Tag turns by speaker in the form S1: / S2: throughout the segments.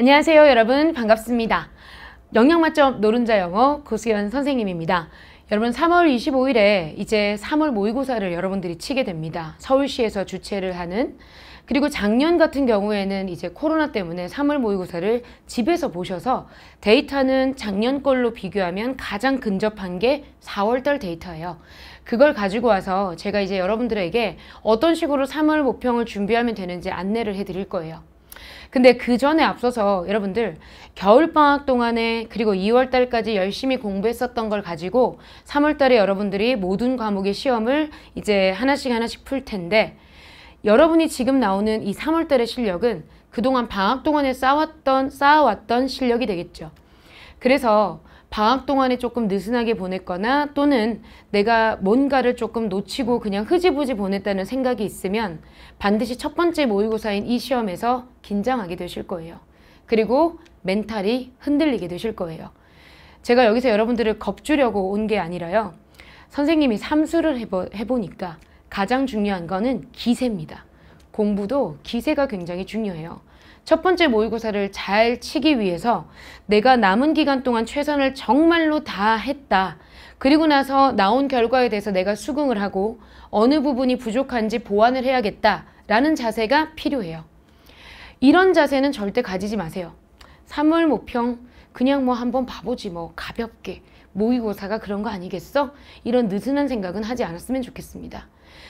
S1: 안녕하세요 여러분 반갑습니다. 영양만점 노른자 영어 고수연 선생님입니다. 여러분 3월 25일에 이제 3월 모의고사를 여러분들이 치게 됩니다. 서울시에서 주최를 하는 그리고 작년 같은 경우에는 이제 코로나 때문에 3월 모의고사를 집에서 보셔서 데이터는 작년 걸로 비교하면 가장 근접한 게 4월달 데이터예요. 그걸 가지고 와서 제가 이제 여러분들에게 어떤 식으로 3월 모평을 준비하면 되는지 안내를 해드릴 거예요. 근데 그 전에 앞서서 여러분들 겨울방학 동안에 그리고 2월달까지 열심히 공부했었던 걸 가지고 3월달에 여러분들이 모든 과목의 시험을 이제 하나씩 하나씩 풀 텐데 여러분이 지금 나오는 이 3월달의 실력은 그동안 방학 동안에 쌓았던 쌓아왔던 실력이 되겠죠. 그래서 방학 동안에 조금 느슨하게 보냈거나 또는 내가 뭔가를 조금 놓치고 그냥 흐지부지 보냈다는 생각이 있으면 반드시 첫 번째 모의고사인 이 시험에서 긴장하게 되실 거예요. 그리고 멘탈이 흔들리게 되실 거예요. 제가 여기서 여러분들을 겁주려고 온 게 아니라요. 선생님이 삼수를 해보, 해보니까 가장 중요한 거는 기세입니다. 공부도 기세가 굉장히 중요해요. 첫 번째 모의고사를 잘 치기 위해서 내가 남은 기간 동안 최선을 정말로 다 했다. 그리고 나서 나온 결과에 대해서 내가 수긍을 하고 어느 부분이 부족한지 보완을 해야겠다라는 자세가 필요해요. 이런 자세는 절대 가지지 마세요. 3월 모평 그냥 뭐 한번 봐보지 뭐 가볍게 모의고사가 그런 거 아니겠어? 이런 느슨한 생각은 하지 않았으면 좋겠습니다.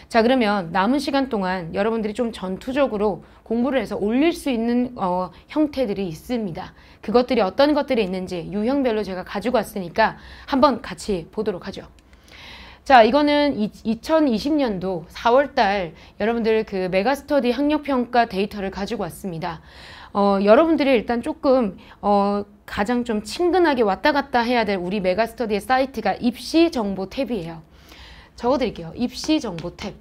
S1: 자 그러면 남은 시간 동안 여러분들이 좀 전투적으로 공부를 해서 올릴 수 있는 어, 형태들이 있습니다. 그것들이 어떤 것들이 있는지 유형별로 제가 가지고 왔으니까 한번 같이 보도록 하죠. 자 이거는 2020년도 4월달 여러분들 그 메가스터디 학력평가 데이터를 가지고 왔습니다. 어, 여러분들이 일단 조금 어, 가장 좀 친근하게 왔다 갔다 해야 될 우리 메가스터디의 사이트가 입시 정보 탭이에요. 적어드릴게요. 입시 정보 탭.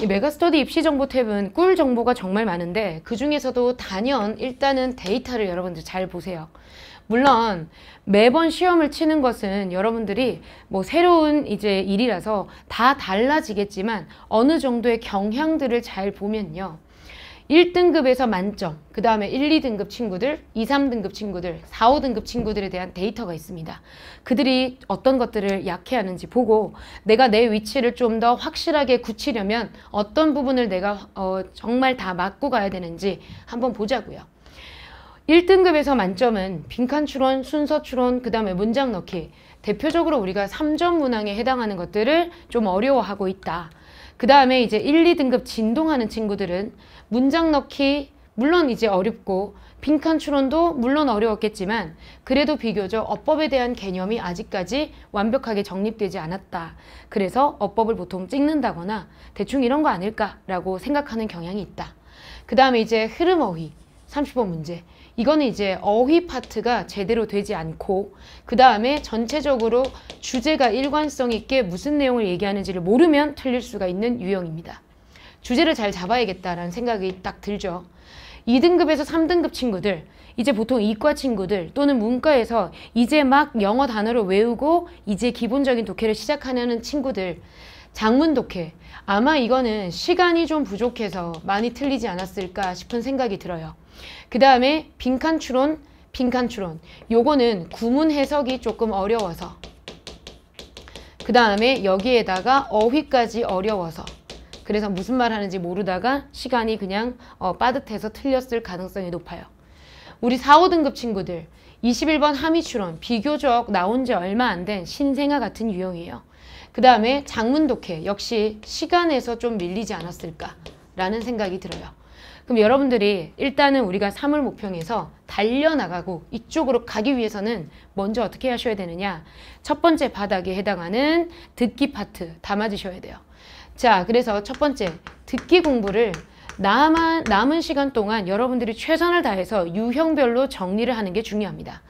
S1: 이 메가스터디 입시 정보 탭은 꿀 정보가 정말 많은데 그 중에서도 단연 일단은 데이터를 여러분들 잘 보세요. 물론 매번 시험을 치는 것은 여러분들이 뭐 새로운 이제 일이라서 다 달라지겠지만 어느 정도의 경향들을 잘 보면요. 1등급에서 만점, 그 다음에 1, 2등급 친구들, 2, 3등급 친구들, 4, 5등급 친구들에 대한 데이터가 있습니다. 그들이 어떤 것들을 약해하는지 보고 내가 내 위치를 좀 더 확실하게 굳히려면 어떤 부분을 내가 어, 정말 다 맞고 가야 되는지 한번 보자고요. 1등급에서 만점은 빈칸 추론, 순서 추론, 그 다음에 문장 넣기 대표적으로 우리가 3점 문항에 해당하는 것들을 좀 어려워하고 있다. 그 다음에 이제 1, 2등급 진동하는 친구들은 문장 넣기 물론 이제 어렵고 빈칸 추론도 물론 어려웠겠지만 그래도 비교적 어법에 대한 개념이 아직까지 완벽하게 정립되지 않았다. 그래서 어법을 보통 찍는다거나 대충 이런 거 아닐까라고 생각하는 경향이 있다. 그 다음에 이제 흐름어휘 30번 문제 이거는 이제 어휘 파트가 제대로 되지 않고 그 다음에 전체적으로 주제가 일관성 있게 무슨 내용을 얘기하는지를 모르면 틀릴 수가 있는 유형입니다. 주제를 잘 잡아야겠다라는 생각이 딱 들죠. 2등급에서 3등급 친구들 이제 보통 이과 친구들 또는 문과에서 이제 막 영어 단어를 외우고 이제 기본적인 독해를 시작하는 친구들 장문 독해 아마 이거는 시간이 좀 부족해서 많이 틀리지 않았을까 싶은 생각이 들어요. 그 다음에 빈칸 추론, 빈칸 추론. 요거는 구문 해석이 조금 어려워서. 그 다음에 여기에다가 어휘까지 어려워서. 그래서 무슨 말 하는지 모르다가 시간이 그냥 어, 빠듯해서 틀렸을 가능성이 높아요. 우리 4, 5등급 친구들 21번 하미추론 비교적 나온 지 얼마 안 된 신생아 같은 유형이에요. 그 다음에 장문독해 역시 시간에서 좀 밀리지 않았을까라는 생각이 들어요. 그럼 여러분들이 일단은 우리가 3월 목평에서 달려나가고 이쪽으로 가기 위해서는 먼저 어떻게 하셔야 되느냐 첫 번째 바닥에 해당하는 듣기 파트 담아주셔야 돼요 자 그래서 첫 번째 듣기 공부를 남은, 남은 시간 동안 여러분들이 최선을 다해서 유형별로 정리를 하는 게 중요합니다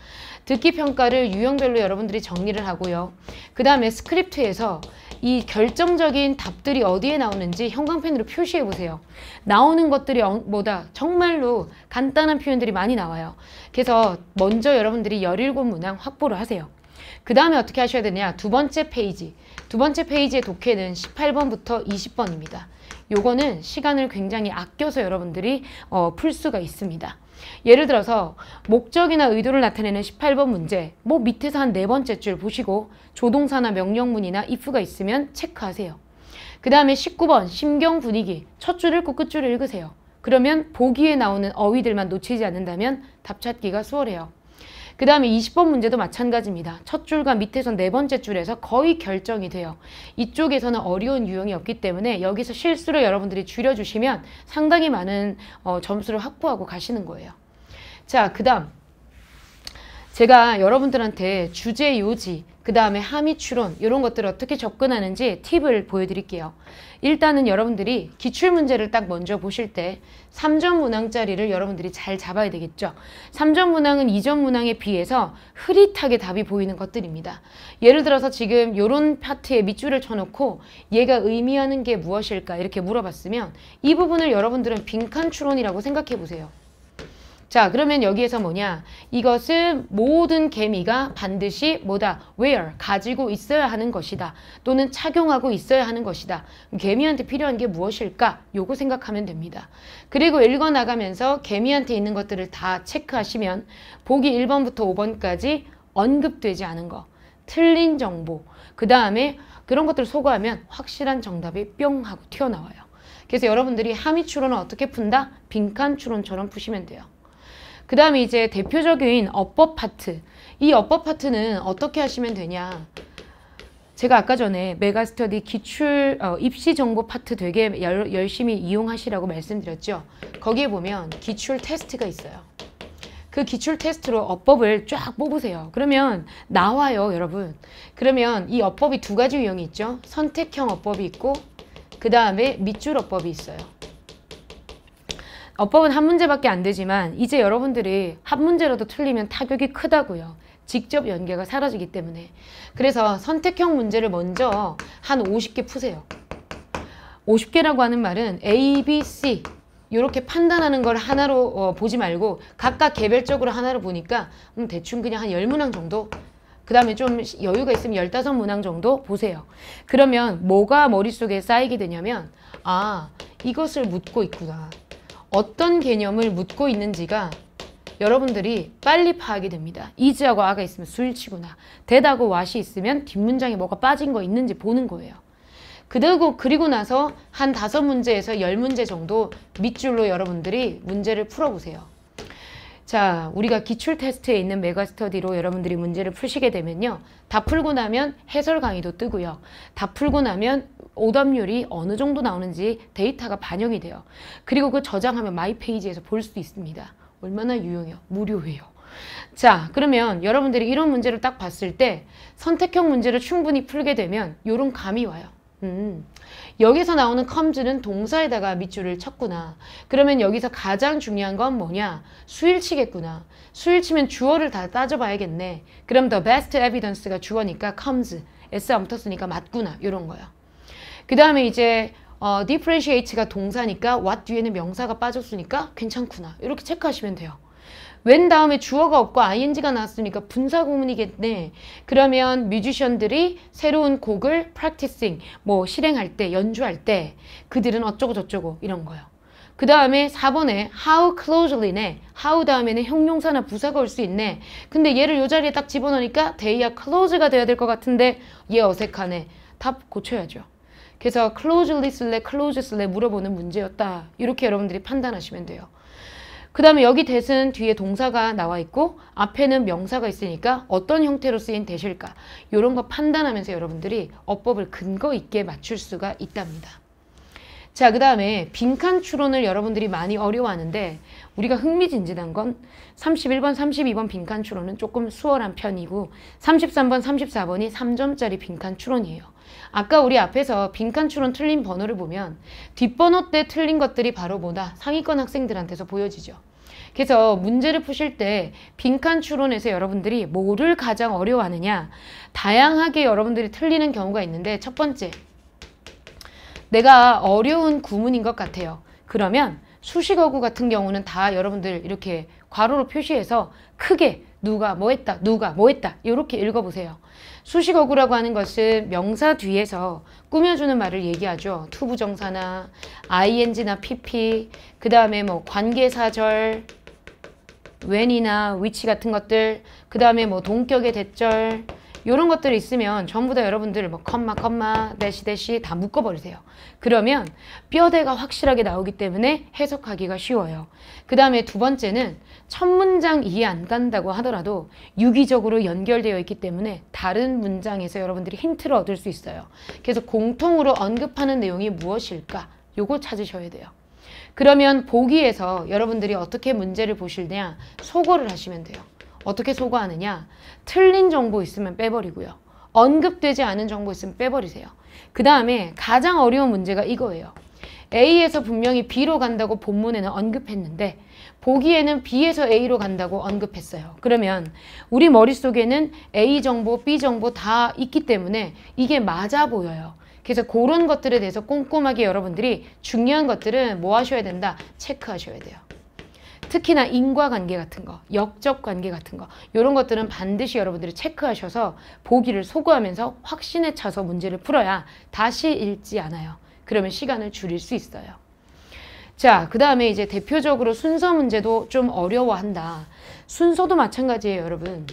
S1: 듣기 평가를 유형별로 여러분들이 정리를 하고요. 그 다음에 스크립트에서 이 결정적인 답들이 어디에 나오는지 형광펜으로 표시해 보세요. 나오는 것들이 어, 뭐다 정말로 간단한 표현들이 많이 나와요. 그래서 먼저 여러분들이 1 7 문항 확보를 하세요. 그 다음에 어떻게 하셔야 되냐 두 번째 페이지 두 번째 페이지의 독해는 18번부터 20번입니다. 요거는 시간을 굉장히 아껴서 여러분들이 어, 풀 수가 있습니다. 예를 들어서 목적이나 의도를 나타내는 18번 문제 뭐 밑에서 한 네 번째 줄 보시고 조동사나 명령문이나 if가 있으면 체크하세요. 그 다음에 19번 심경 분위기 첫 줄을 꼭 끝줄을 읽으세요. 그러면 보기에 나오는 어휘들만 놓치지 않는다면 답 찾기가 수월해요. 그 다음에 20번 문제도 마찬가지입니다. 첫 줄과 밑에서 네 번째 줄에서 거의 결정이 돼요. 이쪽에서는 어려운 유형이 없기 때문에 여기서 실수를 여러분들이 줄여주시면 상당히 많은 어, 점수를 확보하고 가시는 거예요. 자, 그 다음 제가 여러분들한테 주제 요지, 그 다음에 함의 추론 이런 것들을 어떻게 접근하는지 팁을 보여드릴게요. 일단은 여러분들이 기출문제를 딱 먼저 보실 때 3점 문항짜리를 여러분들이 잘 잡아야 되겠죠. 3점 문항은 2점 문항에 비해서 흐릿하게 답이 보이는 것들입니다. 예를 들어서 지금 이런 파트에 밑줄을 쳐놓고 얘가 의미하는 게 무엇일까 이렇게 물어봤으면 이 부분을 여러분들은 빈칸 추론이라고 생각해보세요. 자 그러면 여기에서 뭐냐 이것은 모든 개미가 반드시 뭐다 wear 가지고 있어야 하는 것이다 또는 착용하고 있어야 하는 것이다 개미한테 필요한 게 무엇일까 요거 생각하면 됩니다 그리고 읽어나가면서 개미한테 있는 것들을 다 체크하시면 보기 1번부터 5번까지 언급되지 않은 거 틀린 정보 그 다음에 그런 것들을 소거하면 확실한 정답이 뿅 하고 튀어나와요 그래서 여러분들이 하미 추론은 어떻게 푼다? 빈칸 추론처럼 푸시면 돼요. 그 다음에 이제 대표적인 어법 파트 이어법 파트는 어떻게 하시면 되냐 제가 아까 전에 메가스터디 기출 어, 입시 정보 파트 되게 열, 열심히 이용하시라고 말씀드렸죠. 거기에 보면 기출 테스트가 있어요. 그 기출 테스트로 어법을 쫙 뽑으세요. 그러면 나와요, 여러분. 그러면 이 어법이 두 가지 유형이 있죠. 선택형 어법이 있고 그 다음에 밑줄 어법이 있어요. 어법은 한 문제밖에 안 되지만 이제 여러분들이 한 문제라도 틀리면 타격이 크다고요. 직접 연계가 사라지기 때문에. 그래서 선택형 문제를 먼저 한 50개 푸세요. 50개라고 하는 말은 A, B, C 이렇게 판단하는 걸 하나로 어, 보지 말고 각각 개별적으로 하나로 보니까 음, 대충 그냥 한 열문항 정도 그 다음에 좀 여유가 있으면 열다섯 문항 정도 보세요. 그러면 뭐가 머릿속에 쌓이게 되냐면 아 이것을 묻고 있구나. 어떤 개념을 묻고 있는지가 여러분들이 빨리 파악이 됩니다. 이즈하고 아가 있으면 수치구나 대다고 왓이 있으면 뒷문장에 뭐가 빠진 거 있는지 보는 거예요. 그리고, 그리고 나서 한 다섯 문제에서 열 문제 정도 밑줄로 여러분들이 문제를 풀어보세요. 자, 우리가 기출 테스트에 있는 메가스터디로 여러분들이 문제를 푸시게 되면요. 다 풀고 나면 해설 강의도 뜨고요. 다 풀고 나면 오답률이 어느 정도 나오는지 데이터가 반영이 돼요. 그리고 그 저장하면 마이페이지에서 볼 수 있습니다. 얼마나 유용해요. 무료해요자 그러면 여러분들이 이런 문제를 딱 봤을 때 선택형 문제를 충분히 풀게 되면 이런 감이 와요. 음, 여기서 나오는 컴즈는 동사에다가 밑줄을 쳤구나. 그러면 여기서 가장 중요한 건 뭐냐? 수일치겠구나. 수일치면 주어를 다 따져봐야겠네. 그럼 the best evidence가 주어니까 comes. s 안 붙었으니까 맞구나. 이런 거야. 그 다음에 이제 어, differentiate가 동사니까 what 뒤에는 명사가 빠졌으니까 괜찮구나. 이렇게 체크하시면 돼요. 웬 다음에 주어가 없고 ing가 나왔으니까 분사구문이겠네. 그러면 뮤지션들이 새로운 곡을 practicing, 뭐 실행할 때, 연주할 때 그들은 어쩌고 저쩌고 이런 거요. 그 다음에 4번에 how closely네. how 다음에는 형용사나 부사가 올 수 있네. 근데 얘를 요 자리에 딱 집어넣으니까 they are close가 돼야 될 것 같은데 얘 어색하네. 답 고쳐야죠. 그래서 클로즈리 쓸래 클로즈 쓸래 물어보는 문제였다. 이렇게 여러분들이 판단하시면 돼요. 그 다음에 여기 대신 뒤에 동사가 나와 있고 앞에는 명사가 있으니까 어떤 형태로 쓰인 대실까 이런 거 판단하면서 여러분들이 어법을 근거 있게 맞출 수가 있답니다. 자, 그 다음에 빈칸 추론을 여러분들이 많이 어려워하는데 우리가 흥미진진한 건 31번, 32번 빈칸 추론은 조금 수월한 편이고 33번, 34번이 3점짜리 빈칸 추론이에요. 아까 우리 앞에서 빈칸 추론 틀린 번호를 보면 뒷번호 때 틀린 것들이 바로 뭐다? 상위권 학생들한테서 보여지죠. 그래서 문제를 푸실 때 빈칸 추론에서 여러분들이 뭐를 가장 어려워하느냐 다양하게 여러분들이 틀리는 경우가 있는데 첫 번째 내가 어려운 구문인 것 같아요. 그러면 수식어구 같은 경우는 다 여러분들 이렇게 괄호로 표시해서 크게 누가 뭐 했다 누가 뭐 했다 이렇게 읽어보세요. 수식어구라고 하는 것은 명사 뒤에서 꾸며주는 말을 얘기하죠. 투부정사나 ing나 pp, 그 다음에 뭐 관계사절, when이나 위치 같은 것들, 그 다음에 뭐 동격의 대절, 이런 것들이 있으면 전부 다 여러분들 뭐 컴마 컴마 대시 대시 다 묶어버리세요. 그러면 뼈대가 확실하게 나오기 때문에 해석하기가 쉬워요. 그 다음에 두 번째는 첫 문장 이해 안 간다고 하더라도 유기적으로 연결되어 있기 때문에 다른 문장에서 여러분들이 힌트를 얻을 수 있어요. 그래서 공통으로 언급하는 내용이 무엇일까? 요거 찾으셔야 돼요. 그러면 보기에서 여러분들이 어떻게 문제를 보실냐 소거를 하시면 돼요. 어떻게 소거하느냐 틀린 정보 있으면 빼버리고요 언급되지 않은 정보 있으면 빼버리세요 그 다음에 가장 어려운 문제가 이거예요 A에서 분명히 B로 간다고 본문에는 언급했는데 보기에는 B에서 A로 간다고 언급했어요. 그러면 우리 머릿속에는 A 정보, B 정보 다 있기 때문에 이게 맞아 보여요. 그래서 그런 것들에 대해서 꼼꼼하게 여러분들이 중요한 것들은 뭐 하셔야 된다? 체크하셔야 돼요. 특히나 인과관계 같은 거, 역적관계 같은 거 이런 것들은 반드시 여러분들이 체크하셔서 보기를 소구하면서 확신에 차서 문제를 풀어야 다시 읽지 않아요. 그러면 시간을 줄일 수 있어요. 자, 그 다음에 이제 대표적으로 순서 문제도 좀 어려워한다. 순서도 마찬가지예요, 여러분.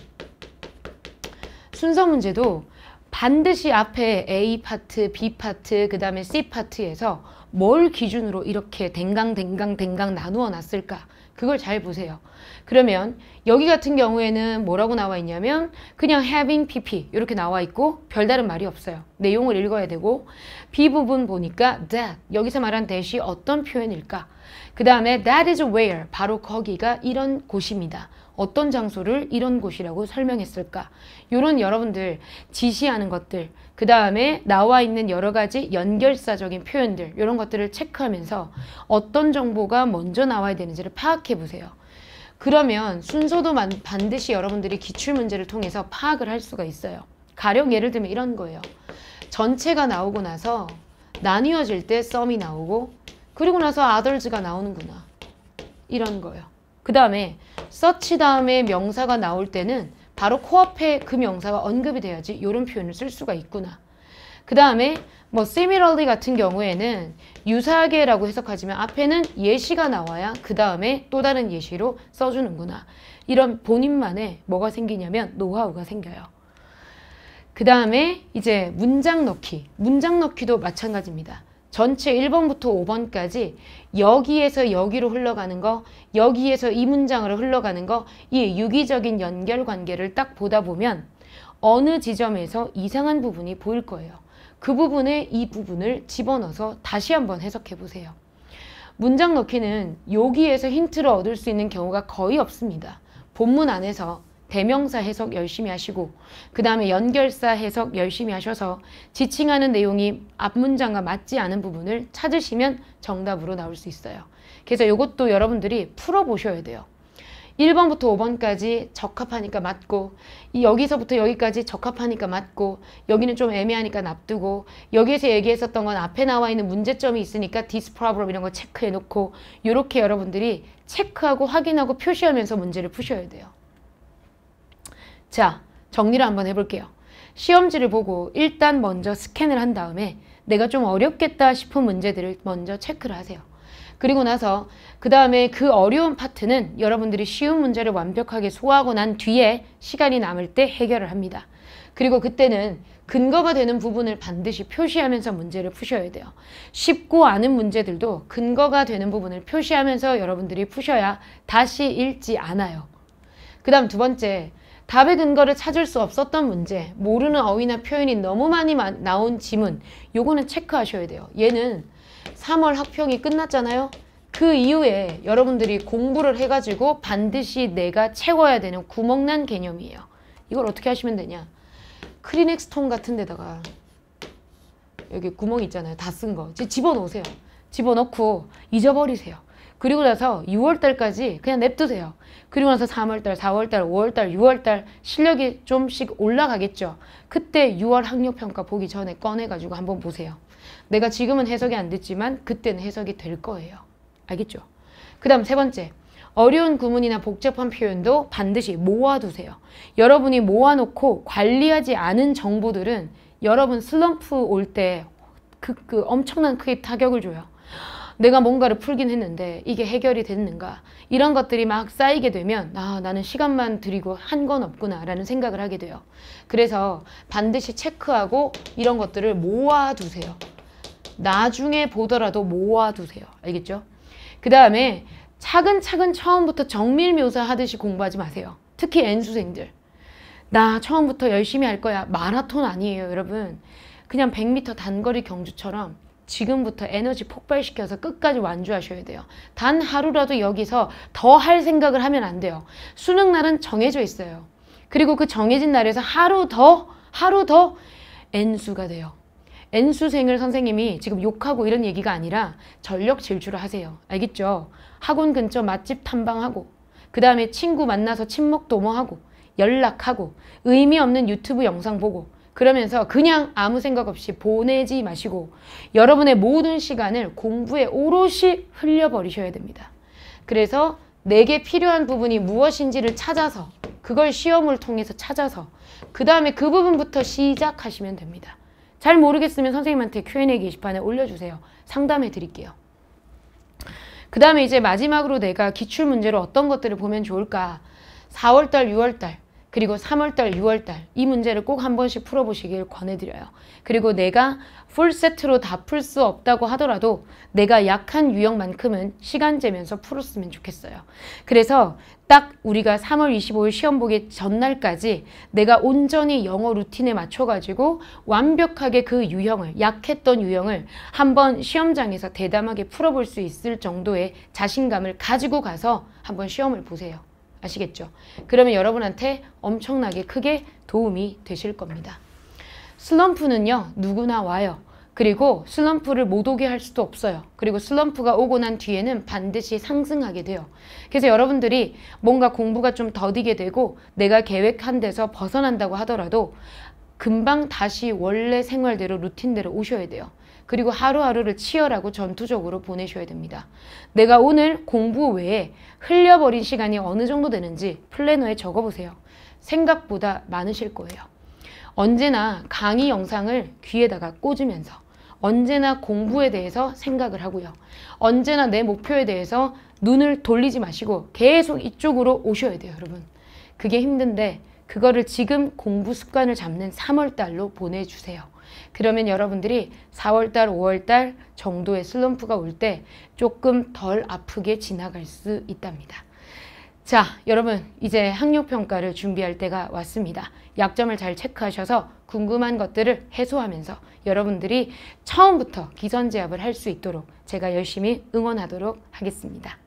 S1: 순서 문제도 반드시 앞에 A 파트, B 파트, 그 다음에 C 파트에서 뭘 기준으로 이렇게 댕강, 댕강, 댕강 나누어 놨을까? 그걸 잘 보세요. 그러면 여기 같은 경우에는 뭐라고 나와 있냐면 그냥 having pp 이렇게 나와 있고 별다른 말이 없어요. 내용을 읽어야 되고 B 부분 보니까 that 여기서 말한 that이 어떤 표현일까? 그 다음에 that is where 바로 거기가 이런 곳입니다. 어떤 장소를 이런 곳이라고 설명했을까? 이런 여러분들 지시하는 것들, 그 다음에 나와 있는 여러 가지 연결사적인 표현들 이런 것들을 체크하면서 어떤 정보가 먼저 나와야 되는지를 파악해 보세요. 그러면 순서도 반드시 여러분들이 기출문제를 통해서 파악을 할 수가 있어요. 가령 예를 들면 이런 거예요. 전체가 나오고 나서 나뉘어질 때 썸이 나오고 그리고 나서 아덜즈가 나오는구나. 이런 거예요. 그 다음에 서치 다음에 명사가 나올 때는 바로 코앞에 그 명사가 언급이 돼야지 이런 표현을 쓸 수가 있구나. 그 다음에 뭐 similarly 같은 경우에는 유사하게라고 해석하지만 앞에는 예시가 나와야 그 다음에 또 다른 예시로 써주는구나. 이런 본인만의 뭐가 생기냐면 노하우가 생겨요. 그 다음에 이제 문장 넣기. 문장 넣기도 마찬가지입니다. 전체 1번부터 5번까지 여기에서 여기로 흘러가는 거, 여기에서 이 문장으로 흘러가는 거, 이 유기적인 연결 관계를 딱 보다 보면 어느 지점에서 이상한 부분이 보일 거예요. 그 부분에 이 부분을 집어넣어서 다시 한번 해석해 보세요. 문장 넣기는 여기에서 힌트를 얻을 수 있는 경우가 거의 없습니다. 본문 안에서 대명사 해석 열심히 하시고 그 다음에 연결사 해석 열심히 하셔서 지칭하는 내용이 앞문장과 맞지 않은 부분을 찾으시면 정답으로 나올 수 있어요. 그래서 이것도 여러분들이 풀어보셔야 돼요. 1번부터 5번까지 적합하니까 맞고 여기서부터 여기까지 적합하니까 맞고 여기는 좀 애매하니까 납두고 여기에서 얘기했었던 건 앞에 나와 있는 문제점이 있으니까 디스 프라블럼 이런 거 체크해 놓고 이렇게 여러분들이 체크하고 확인하고 표시하면서 문제를 푸셔야 돼요. 자, 정리를 한번 해볼게요. 시험지를 보고 일단 먼저 스캔을 한 다음에 내가 좀 어렵겠다 싶은 문제들을 먼저 체크를 하세요. 그리고 나서 그 다음에 그 어려운 파트는 여러분들이 쉬운 문제를 완벽하게 소화하고 난 뒤에 시간이 남을 때 해결을 합니다. 그리고 그때는 근거가 되는 부분을 반드시 표시하면서 문제를 푸셔야 돼요. 쉽고 않은 문제들도 근거가 되는 부분을 표시하면서 여러분들이 푸셔야 다시 읽지 않아요. 그 다음 두 번째, 답의 근거를 찾을 수 없었던 문제, 모르는 어휘나 표현이 너무 많이 나온 지문 요거는 체크하셔야 돼요. 얘는 3월 학평이 끝났잖아요. 그 이후에 여러분들이 공부를 해가지고 반드시 내가 채워야 되는 구멍난 개념이에요. 이걸 어떻게 하시면 되냐. 크리넥스 통 같은 데다가 여기 구멍 있잖아요. 다 쓴 거. 집어넣으세요. 집어넣고 잊어버리세요. 그리고 나서 6월달까지 그냥 냅두세요. 그리고 나서 3월달, 4월달, 5월달, 6월달 실력이 좀씩 올라가겠죠. 그때 6월 학력평가 보기 전에 꺼내가지고 한번 보세요. 내가 지금은 해석이 안 됐지만 그때는 해석이 될 거예요. 알겠죠? 그 다음 세 번째. 어려운 구문이나 복잡한 표현도 반드시 모아두세요. 여러분이 모아놓고 관리하지 않은 정보들은 여러분 슬럼프 올 때그그 그 엄청난 크게 타격을 줘요. 내가 뭔가를 풀긴 했는데 이게 해결이 됐는가 이런 것들이 막 쌓이게 되면 아 나는 시간만 들이고 한 건 없구나 라는 생각을 하게 돼요 그래서 반드시 체크하고 이런 것들을 모아두세요 나중에 보더라도 모아두세요 알겠죠? 그 다음에 차근차근 처음부터 정밀묘사하듯이 공부하지 마세요 특히 N수생들 나 처음부터 열심히 할 거야 마라톤 아니에요 여러분 그냥 100m 단거리 경주처럼 지금부터 에너지 폭발시켜서 끝까지 완주하셔야 돼요. 단 하루라도 여기서 더 할 생각을 하면 안 돼요. 수능 날은 정해져 있어요. 그리고 그 정해진 날에서 하루 더, 하루 더 N수가 돼요. N수생을 선생님이 지금 욕하고 이런 얘기가 아니라 전력 질주를 하세요. 알겠죠? 학원 근처 맛집 탐방하고 그 다음에 친구 만나서 친목 도모하고 연락하고 의미 없는 유튜브 영상 보고 그러면서 그냥 아무 생각 없이 보내지 마시고 여러분의 모든 시간을 공부에 오롯이 흘려버리셔야 됩니다. 그래서 내게 필요한 부분이 무엇인지를 찾아서 그걸 시험을 통해서 찾아서 그 다음에 그 부분부터 시작하시면 됩니다. 잘 모르겠으면 선생님한테 Q&A 게시판에 올려주세요. 상담해 드릴게요. 그 다음에 이제 마지막으로 내가 기출문제로 어떤 것들을 보면 좋을까 4월달, 6월달 그리고 3월달, 6월달 이 문제를 꼭 한 번씩 풀어보시길 권해드려요. 그리고 내가 풀세트로 다 풀 수 없다고 하더라도 내가 약한 유형만큼은 시간 재면서 풀었으면 좋겠어요. 그래서 딱 우리가 3월 25일 시험 보기 전날까지 내가 온전히 영어 루틴에 맞춰가지고 완벽하게 그 유형을, 약했던 유형을 한 번 시험장에서 대담하게 풀어볼 수 있을 정도의 자신감을 가지고 가서 한 번 시험을 보세요. 아시겠죠? 그러면 여러분한테 엄청나게 크게 도움이 되실 겁니다. 슬럼프는요. 누구나 와요. 그리고 슬럼프를 못 오게 할 수도 없어요. 그리고 슬럼프가 오고 난 뒤에는 반드시 상승하게 돼요. 그래서 여러분들이 뭔가 공부가 좀 더디게 되고 내가 계획한 데서 벗어난다고 하더라도 금방 다시 원래 생활대로 루틴대로 오셔야 돼요. 그리고 하루하루를 치열하고 전투적으로 보내셔야 됩니다. 내가 오늘 공부 외에 흘려버린 시간이 어느 정도 되는지 플래너에 적어보세요. 생각보다 많으실 거예요. 언제나 강의 영상을 귀에다가 꽂으면서 언제나 공부에 대해서 생각을 하고요. 언제나 내 목표에 대해서 눈을 돌리지 마시고 계속 이쪽으로 오셔야 돼요, 여러분. 그게 힘든데 그거를 지금 공부 습관을 잡는 3월달로 보내주세요. 그러면 여러분들이 4월달, 5월달 정도의 슬럼프가 올 때 조금 덜 아프게 지나갈 수 있답니다. 자, 여러분 이제 학력평가를 준비할 때가 왔습니다. 약점을 잘 체크하셔서 궁금한 것들을 해소하면서 여러분들이 처음부터 기선제압을 할 수 있도록 제가 열심히 응원하도록 하겠습니다.